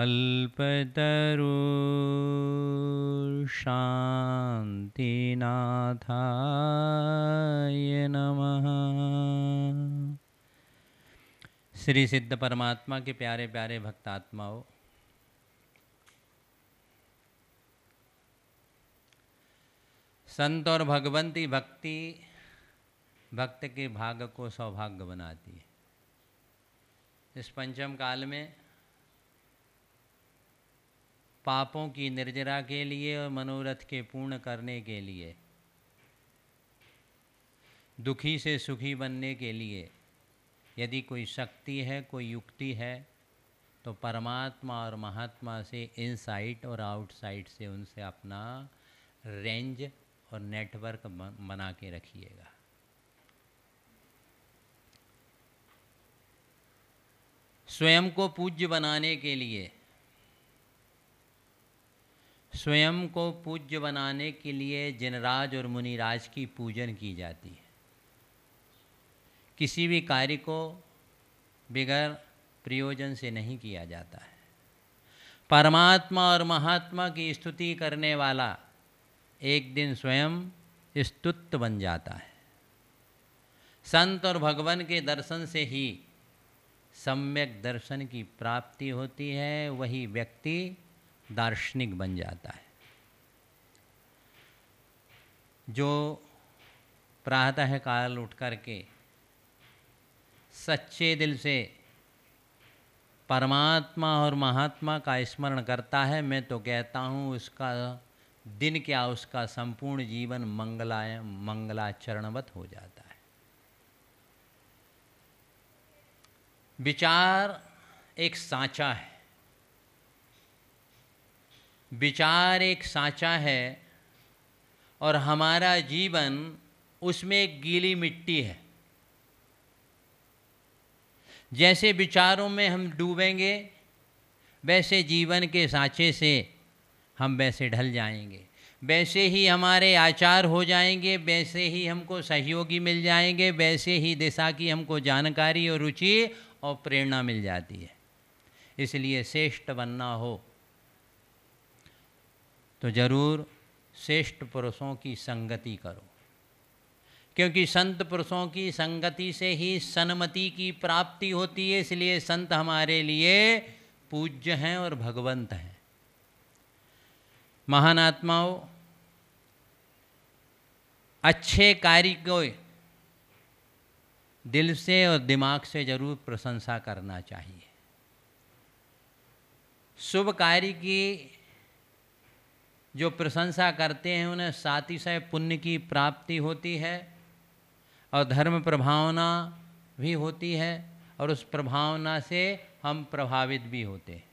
शांतिनाथाय नमः श्री सिद्ध परमात्मा के प्यारे प्यारे भक्तात्माओं संत और भगवंती भक्ति भक्त के भाग को सौभाग्य बनाती है इस पंचम काल में पापों की निर्जरा के लिए और मनोरथ के पूर्ण करने के लिए दुखी से सुखी बनने के लिए यदि कोई शक्ति है कोई युक्ति है तो परमात्मा और महात्मा से इनसाइट और आउटसाइट से उनसे अपना रेंज और नेटवर्क बना के रखिएगा स्वयं को पूज्य बनाने के लिए स्वयं को पूज्य बनाने के लिए जनराज और मुनिराज की पूजन की जाती है किसी भी कार्य को बगैर प्रयोजन से नहीं किया जाता है परमात्मा और महात्मा की स्तुति करने वाला एक दिन स्वयं स्तुत्व बन जाता है संत और भगवान के दर्शन से ही सम्यक दर्शन की प्राप्ति होती है वही व्यक्ति दार्शनिक बन जाता है जो प्रातः काल उठ कर के सच्चे दिल से परमात्मा और महात्मा का स्मरण करता है मैं तो कहता हूँ उसका दिन क्या उसका संपूर्ण जीवन मंगलाय मंगलाचरणवत हो जाता है विचार एक सांचा है विचार एक सांचा है और हमारा जीवन उसमें एक गीली मिट्टी है जैसे विचारों में हम डूबेंगे वैसे जीवन के सांचे से हम वैसे ढल जाएंगे वैसे ही हमारे आचार हो जाएंगे वैसे ही हमको सहयोगी मिल जाएंगे वैसे ही दिशा की हमको जानकारी और रुचि और प्रेरणा मिल जाती है इसलिए श्रेष्ठ बनना हो तो ज़रूर श्रेष्ठ पुरुषों की संगति करो क्योंकि संत पुरुषों की संगति से ही सन्मति की प्राप्ति होती है इसलिए संत हमारे लिए पूज्य हैं और भगवंत हैं महान आत्माओं अच्छे कार्य को दिल से और दिमाग से जरूर प्रशंसा करना चाहिए शुभ कार्य की जो प्रशंसा करते हैं उन्हें सातिशय पुण्य की प्राप्ति होती है और धर्म प्रभावना भी होती है और उस प्रभावना से हम प्रभावित भी होते हैं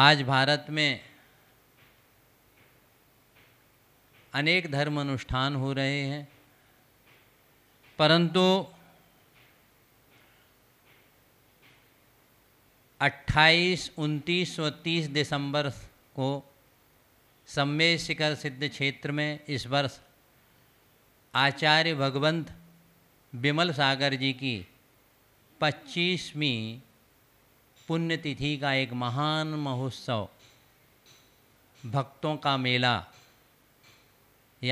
आज भारत में अनेक धर्म अनुष्ठान हो रहे हैं परंतु 28, 29 और 30 दिसंबर को सम्मे शिखर सिद्ध क्षेत्र में इस वर्ष आचार्य भगवंत विमल सागर जी की पच्चीसवीं पुण्यतिथि का एक महान महोत्सव भक्तों का मेला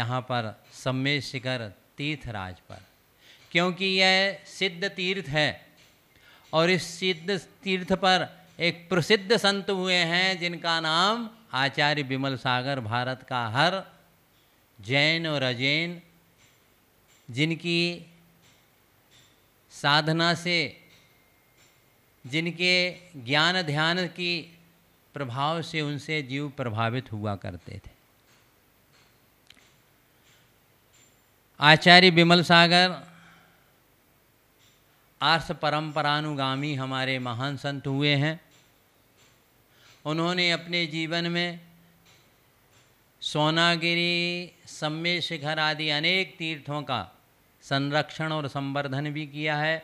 यहाँ पर सम्मे शिखर तीर्थराज पर क्योंकि यह सिद्ध तीर्थ है और इस सिद्ध तीर्थ पर एक प्रसिद्ध संत हुए हैं जिनका नाम आचार्य विमल सागर भारत का हर जैन और अजैन जिनकी साधना से जिनके ज्ञान ध्यान की प्रभाव से उनसे जीव प्रभावित हुआ करते थे आचार्य विमल सागर आर्ष परंपरानुगामी हमारे महान संत हुए हैं उन्होंने अपने जीवन में सोनागिरी सम्य शिखर आदि अनेक तीर्थों का संरक्षण और संवर्धन भी किया है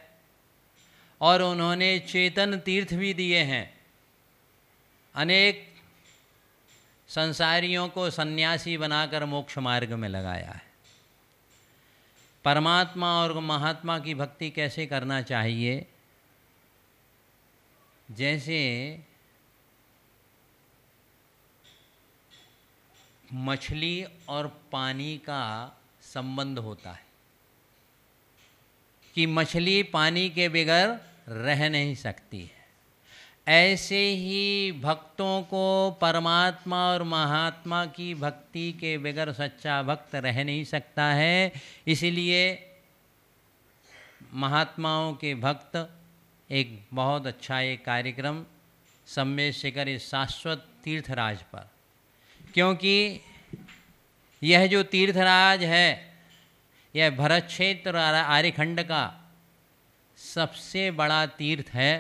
और उन्होंने चेतन तीर्थ भी दिए हैं अनेक संसारियों को सन्यासी बनाकर मोक्ष मार्ग में लगाया है परमात्मा और महात्मा की भक्ति कैसे करना चाहिए जैसे मछली और पानी का संबंध होता है कि मछली पानी के बगैर रह नहीं सकती है ऐसे ही भक्तों को परमात्मा और महात्मा की भक्ति के बगैर सच्चा भक्त रह नहीं सकता है इसलिए महात्माओं के भक्त एक बहुत अच्छा एक कार्यक्रम सम्मेश इस शाश्वत तीर्थराज पर क्योंकि यह जो तीर्थराज है यह भरत क्षेत्र आर्यखंड का सबसे बड़ा तीर्थ है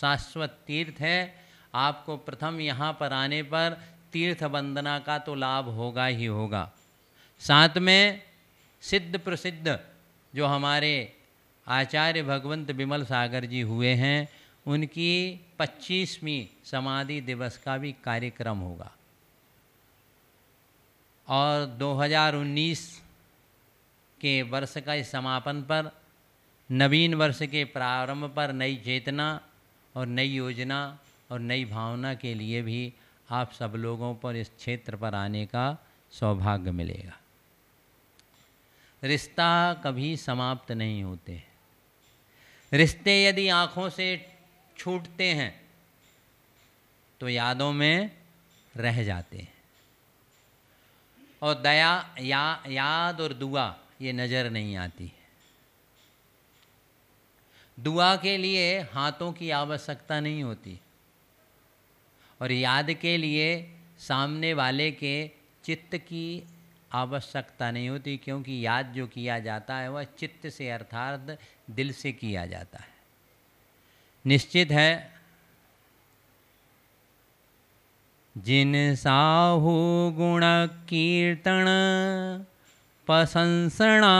शाश्वत तीर्थ है आपको प्रथम यहाँ पर आने पर तीर्थ वंदना का तो लाभ होगा ही होगा साथ में सिद्ध प्रसिद्ध जो हमारे आचार्य भगवंत विमल सागर जी हुए हैं उनकी पच्चीसवीं समाधि दिवस का भी कार्यक्रम होगा और 2019 के वर्ष का इस समापन पर नवीन वर्ष के प्रारंभ पर नई चेतना और नई योजना और नई भावना के लिए भी आप सब लोगों पर इस क्षेत्र पर आने का सौभाग्य मिलेगा रिश्ता कभी समाप्त नहीं होते रिश्ते यदि आँखों से छूटते हैं तो यादों में रह जाते हैं और दया या याद और दुआ ये नज़र नहीं आती दुआ के लिए हाथों की आवश्यकता नहीं होती और याद के लिए सामने वाले के चित्त की आवश्यकता नहीं होती क्योंकि याद जो किया जाता है वह चित्त से अर्थात दिल से किया जाता है निश्चित है जिन साहु गुण कीर्तन प्रशंसणा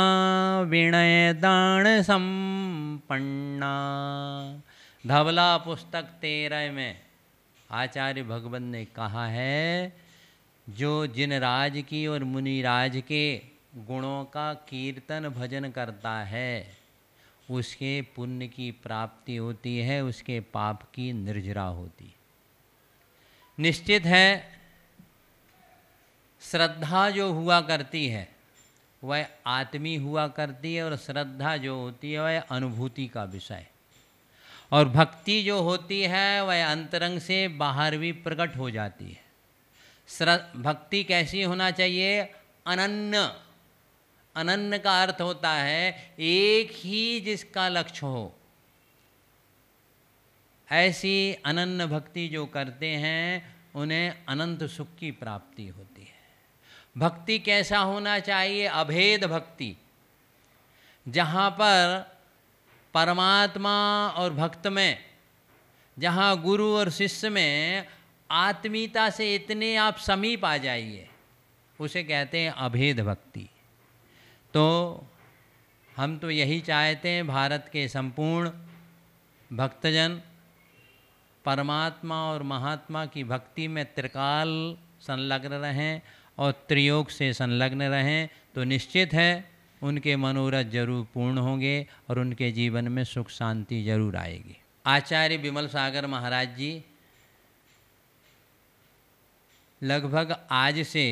विनय दान संपन्ना धवला पुस्तक तेरह में आचार्य भगवत ने कहा है जो जिन राज की और मुनि राज के गुणों का कीर्तन भजन करता है उसके पुण्य की प्राप्ति होती है उसके पाप की निर्जरा होती है निश्चित है श्रद्धा जो हुआ करती है वह आत्मी हुआ करती है और श्रद्धा जो होती है वह अनुभूति का विषय और भक्ति जो होती है वह अंतरंग से बाहर भी प्रकट हो जाती है भक्ति कैसी होना चाहिए अनन्न अनन्न का अर्थ होता है एक ही जिसका लक्ष्य हो ऐसी अनन्न भक्ति जो करते हैं उन्हें अनंत सुख की प्राप्ति होती है भक्ति कैसा होना चाहिए अभेद भक्ति जहाँ पर परमात्मा और भक्त में जहाँ गुरु और शिष्य में आत्मीयता से इतने आप समीप आ जाइए उसे कहते हैं अभेद भक्ति तो हम तो यही चाहते हैं भारत के संपूर्ण भक्तजन परमात्मा और महात्मा की भक्ति में त्रिकाल संलग्न रहें और त्रियोग से संलग्न रहें तो निश्चित है उनके मनोरथ जरूर पूर्ण होंगे और उनके जीवन में सुख शांति जरूर आएगी आचार्य विमल सागर महाराज जी लगभग आज से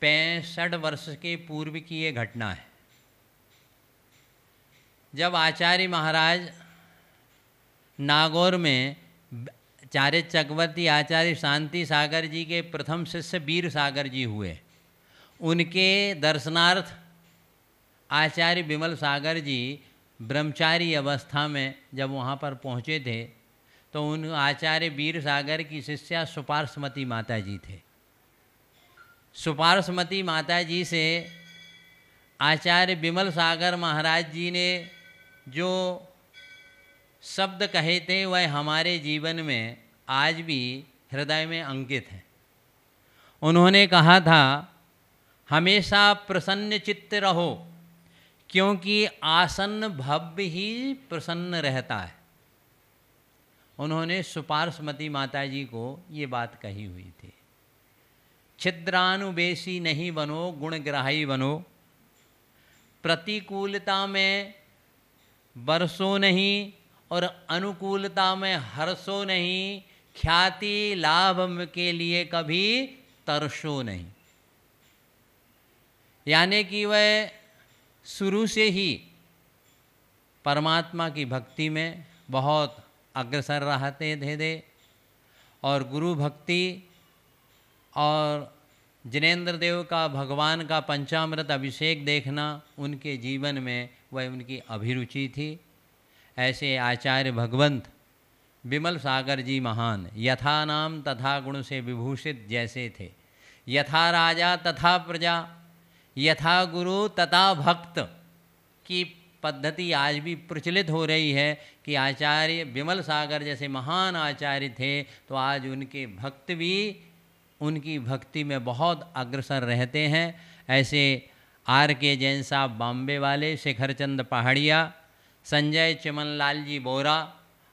पैंसठ वर्ष के पूर्व की ये घटना है जब आचार्य महाराज नागौर में चारे चक्रवर्ती आचार्य शांति सागर जी के प्रथम शिष्य वीर सागर जी हुए उनके दर्शनार्थ आचार्य विमल सागर जी ब्रह्मचारी अवस्था में जब वहाँ पर पहुँचे थे तो उन आचार्य वीर सागर की शिष्या सुपार्शमती माता जी थे सुपार्शमती माता जी से आचार्य विमल सागर महाराज जी ने जो शब्द कहे थे वह हमारे जीवन में आज भी हृदय में अंकित हैं उन्होंने कहा था हमेशा प्रसन्न चित्त रहो क्योंकि आसन्न भव्य ही प्रसन्न रहता है उन्होंने सुपार्शमती माता जी को ये बात कही हुई थी छिद्रानुवेशी नहीं बनो गुणग्राही बनो प्रतिकूलता में बरसों नहीं और अनुकूलता में हर्षो नहीं ख्याति लाभ के लिए कभी तरसो नहीं यानी कि वह शुरू से ही परमात्मा की भक्ति में बहुत अग्रसर रहते थे दे और गुरु भक्ति और जिनेन्द्र देव का भगवान का पंचामृत अभिषेक देखना उनके जीवन में वह उनकी अभिरुचि थी ऐसे आचार्य भगवंत विमल सागर जी महान यथा नाम तथा गुण से विभूषित जैसे थे यथा राजा तथा प्रजा यथा गुरु तथा भक्त की पद्धति आज भी प्रचलित हो रही है कि आचार्य विमल सागर जैसे महान आचार्य थे तो आज उनके भक्त भी उनकी भक्ति में बहुत अग्रसर रहते हैं ऐसे आर के जैन साहब बॉम्बे वाले शेखर चंद पहाड़िया संजय चमन लाल जी बोरा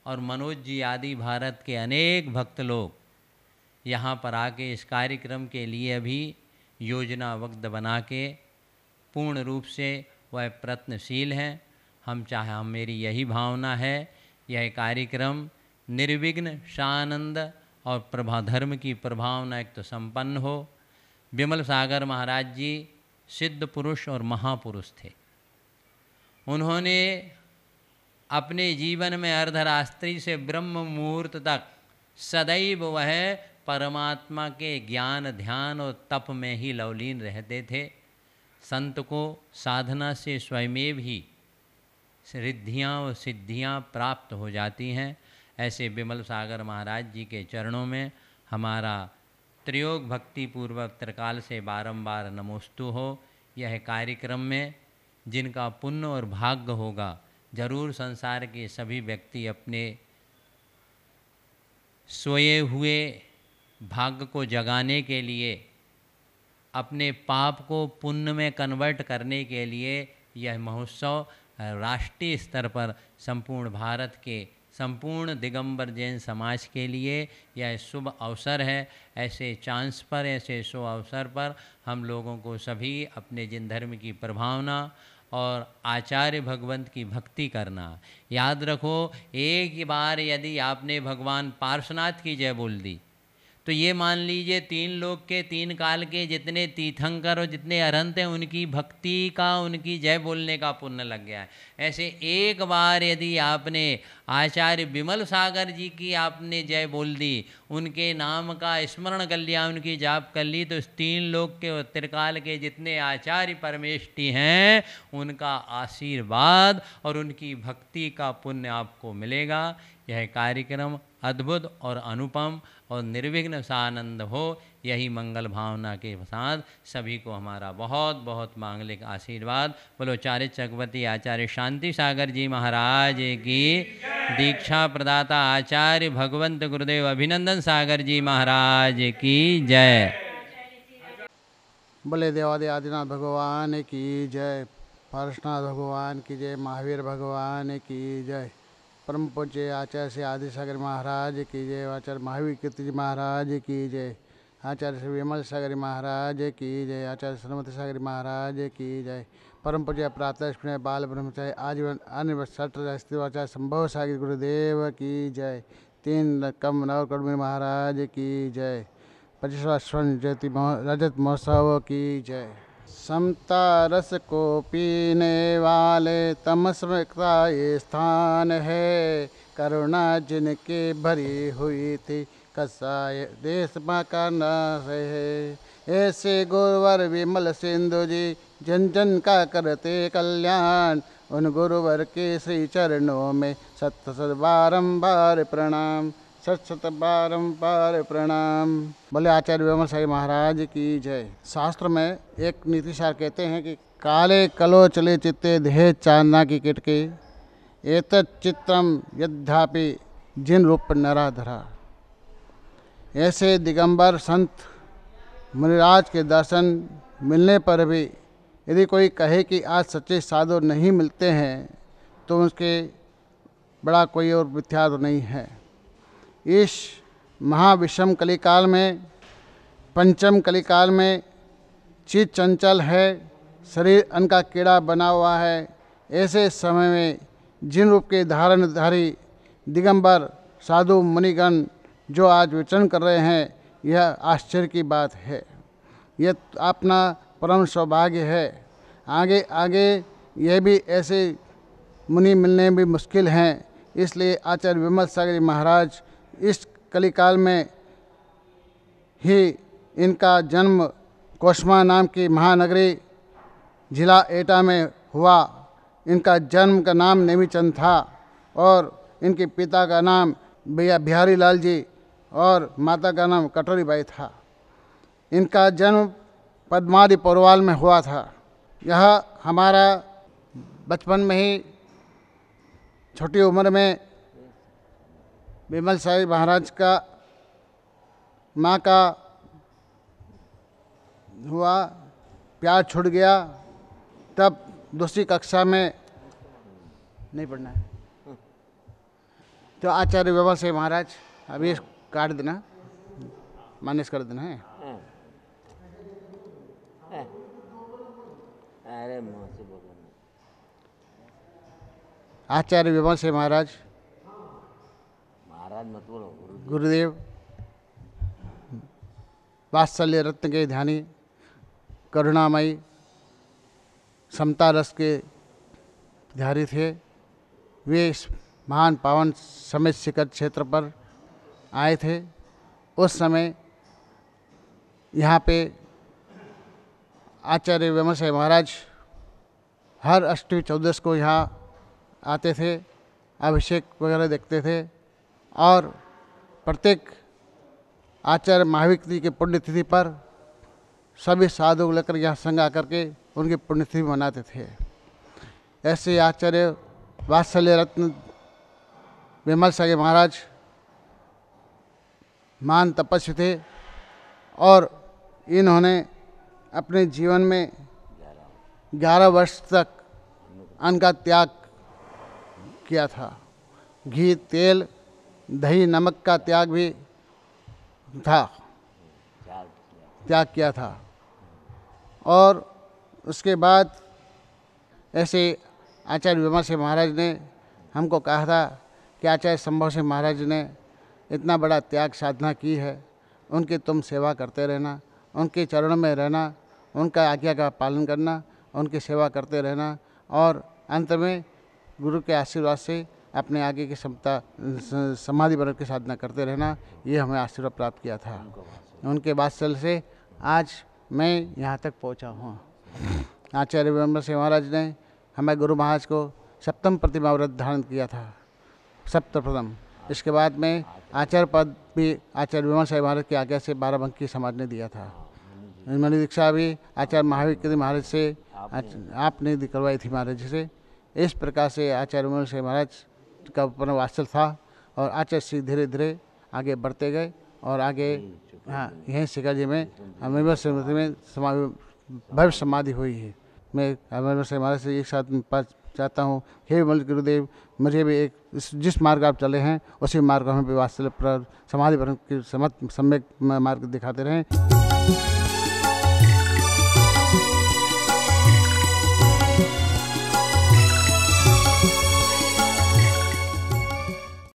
और मनोज जी आदि भारत के अनेक भक्त लोग यहाँ पर आके इस कार्यक्रम के लिए भी योजना वक्त बना के पूर्ण रूप से वह प्रयत्नशील हैं हम चाहे हम मेरी यही भावना है यह कार्यक्रम निर्विघ्न शानंद और प्रभा धर्म की प्रभावना एक तो संपन्न हो विमल सागर महाराज जी सिद्ध पुरुष और महापुरुष थे उन्होंने अपने जीवन में अर्धरात्रि से ब्रह्म मुहूर्त तक सदैव वह परमात्मा के ज्ञान ध्यान और तप में ही लवलीन रहते थे संत को साधना से स्वयमेव ही रिद्धियाँ और सिद्धियाँ प्राप्त हो जाती हैं ऐसे विमल सागर महाराज जी के चरणों में हमारा त्रियोग भक्ति पूर्वक त्रिकाल से बारंबार नमोस्तु हो यह कार्यक्रम में जिनका पुण्य और भाग्य होगा जरूर संसार के सभी व्यक्ति अपने सोए हुए भाग्य को जगाने के लिए अपने पाप को पुण्य में कन्वर्ट करने के लिए यह महोत्सव राष्ट्रीय स्तर पर संपूर्ण भारत के संपूर्ण दिगंबर जैन समाज के लिए यह शुभ अवसर है ऐसे चांस पर ऐसे शुभ अवसर पर हम लोगों को सभी अपने जिन धर्म की प्रभावना और आचार्य भगवंत की भक्ति करना याद रखो एक बार यदि आपने भगवान पार्श्वनाथ की जय बोल दी तो ये मान लीजिए तीन लोग के तीन काल के जितने तीर्थंकर और जितने अरंत हैं उनकी भक्ति का उनकी जय बोलने का पुण्य लग गया है ऐसे एक बार यदि आपने आचार्य विमल सागर जी की आपने जय बोल दी उनके नाम का स्मरण कर लिया उनकी जाप कर ली तो इस तीन लोग के त्रिकाल के जितने आचार्य परमेष्टि हैं उनका आशीर्वाद और उनकी भक्ति का पुण्य आपको मिलेगा यह कार्यक्रम अद्भुत और अनुपम और निर्विघ्न सानंद हो यही मंगल भावना के साथ सभी को हमारा बहुत बहुत मांगलिक आशीर्वाद बोलो चार्य चकवती आचार्य शांति सागर जी महाराज की दीक्षा प्रदाता आचार्य भगवंत गुरुदेव अभिनंदन सागर जी महाराज की जय बोले देवादे आदिनाथ भगवान की जय पार्शनाथ भगवान की जय महावीर भगवान की जय परम पूज्य आचार्य श्री आदि सागर महाराज की जय आचार्य महावीर कीर्ति जी महाराज की जय आचार्य श्री विमल सागरी महाराज की जय आचार्य श्रीमती सागरी महाराज की जय परम पूज्य प्रातः बाल ब्रह्मचारी आजीवन अन्य आचार्य संभव सागर गुरुदेव की जय तीन कम नव कर्मी महाराज की जय पच्चीसवा स्वर्ण जयंती रजत महोत्सव की जय समता रस को पीने वाले का ये स्थान है करुणा जिनकी भरी हुई थी कसाय देश मकाना है ऐसे गुरुवर विमल सिंधु जी जन जन का करते कल्याण उन गुरुवर के श्री चरणों में सत सद बारम्बार प्रणाम सत बारम्बार प्रणाम भले आचार्य साई महाराज की जय शास्त्र में एक नीतिशार कहते हैं कि काले कलो चले चित्ते देह चांदना की किटके एत चित्रम यद्यापि जिन रूप नरा धरा ऐसे दिगंबर संत मुनिराज के दर्शन मिलने पर भी यदि कोई कहे कि आज सच्चे साधु नहीं मिलते हैं तो उसके बड़ा कोई और मिथ्या नहीं है इस महाविषम कलिकाल में पंचम कलिकाल में चित चंचल है शरीर अन्न का कीड़ा बना हुआ है ऐसे समय में जिन रूप के धारणधारी दिगंबर साधु मुनिगण जो आज विचरण कर रहे हैं यह आश्चर्य की बात है यह अपना परम सौभाग्य है आगे आगे यह भी ऐसे मुनि मिलने भी मुश्किल हैं इसलिए आचार्य विमल सागरी महाराज इस कलिकाल में ही इनका जन्म कोशमा नाम की महानगरी जिला एटा में हुआ इनका जन्म का नाम नेमीचंद था और इनके पिता का नाम भैया बिहारी लाल जी और माता का नाम कटोरी बाई था इनका जन्म पदमादि पौरवाल में हुआ था यह हमारा बचपन में ही छोटी उम्र में विमल साई महाराज का माँ का हुआ प्यार छुट गया तब दूसरी कक्षा में नहीं पढ़ना है तो आचार्य विमल साई महाराज अभी काट देना मानस कर देना है अरे आचार्य विमल सिंह महाराज गुरुदेव वात्सल्य रत्न के ध्यानी करुणामयी समतारस के ध्यारी थे वे इस महान पावन समय शिखर क्षेत्र पर आए थे उस समय यहाँ पे आचार्य व्यमसय महाराज हर अष्टमी चौदस को यहाँ आते थे अभिषेक वगैरह देखते थे और प्रत्येक आचार्य महावीर जी के पुण्यतिथि पर सभी साधु लेकर यहाँ संग आकर के उनकी पुण्यतिथि मनाते थे ऐसे आचार्य वात्सल्य रत्न विमल सागे महाराज मान तपस्वी थे और इन्होंने अपने जीवन में ग्यारह वर्ष तक अन्न का त्याग किया था घी तेल दही नमक का त्याग भी था त्याग किया था और उसके बाद ऐसे आचार्य विमा से महाराज ने हमको कहा था कि आचार्य संभव से महाराज ने इतना बड़ा त्याग साधना की है उनकी तुम सेवा करते रहना उनके चरण में रहना उनका आज्ञा का पालन करना उनकी सेवा करते रहना और अंत में गुरु के आशीर्वाद से अपने आगे की क्षमता समाधि वर्ग की साधना करते रहना ये हमें आशीर्वाद प्राप्त किया था उनके चल से आज मैं यहाँ तक पहुँचा हूँ आचार्य विम्बर सिंह महाराज ने हमें गुरु महाराज को सप्तम प्रतिमा व्रत धारण किया था सप्तप्रथम इसके बाद में आचार्य पद भी आचार्य विमल साहिब महाराज की आज्ञा से बाराबंकी समाज ने दिया था मणि दीक्षा भी आचार्य महावीर महाराज से आपने, आपने करवाई थी महाराज से इस प्रकार से आचार्य विमल साहिब महाराज का वास्तव था और आचार्य सिंह धीरे धीरे आगे बढ़ते गए और आगे हाँ यहीं शिखा जी में अमीर समिति में भव्य समाधि हुई है मैं अमीर से हमारे से एक साथ चाहता हूँ हे मल गुरुदेव मुझे भी एक जिस मार्ग आप चले हैं उसी मार्ग हमें भी वास्तव समाधि सम्यक मार्ग दिखाते रहें